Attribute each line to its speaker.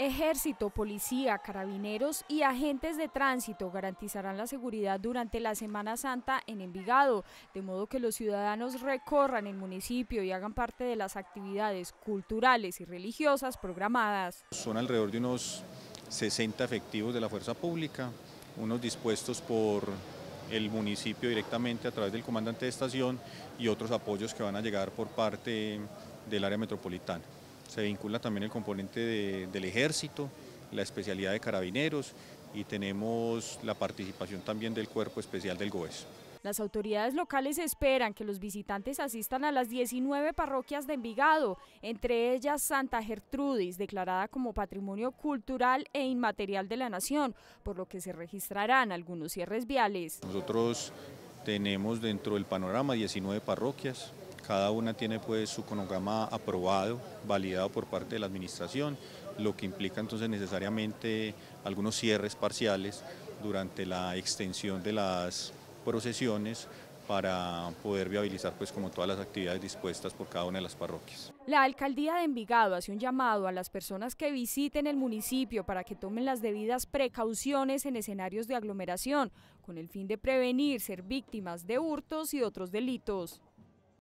Speaker 1: Ejército, policía, carabineros y agentes de tránsito garantizarán la seguridad durante la Semana Santa en Envigado, de modo que los ciudadanos recorran el municipio y hagan parte de las actividades culturales y religiosas programadas.
Speaker 2: Son alrededor de unos 60 efectivos de la Fuerza Pública, unos dispuestos por el municipio directamente a través del comandante de estación y otros apoyos que van a llegar por parte del área metropolitana se vincula también el componente del ejército, la especialidad de carabineros y tenemos la participación también del cuerpo especial del GOES.
Speaker 1: Las autoridades locales esperan que los visitantes asistan a las 19 parroquias de Envigado, entre ellas Santa Gertrudis, declarada como Patrimonio Cultural e Inmaterial de la Nación, por lo que se registrarán algunos cierres viales.
Speaker 2: Nosotros tenemos dentro del panorama 19 parroquias, cada una tiene pues su cronograma aprobado, validado por parte de la administración, lo que implica entonces necesariamente algunos cierres parciales durante la extensión de las procesiones para poder viabilizar pues como todas las actividades dispuestas por cada una de las parroquias.
Speaker 1: La alcaldía de Envigado hace un llamado a las personas que visiten el municipio para que tomen las debidas precauciones en escenarios de aglomeración con el fin de prevenir ser víctimas de hurtos y otros delitos.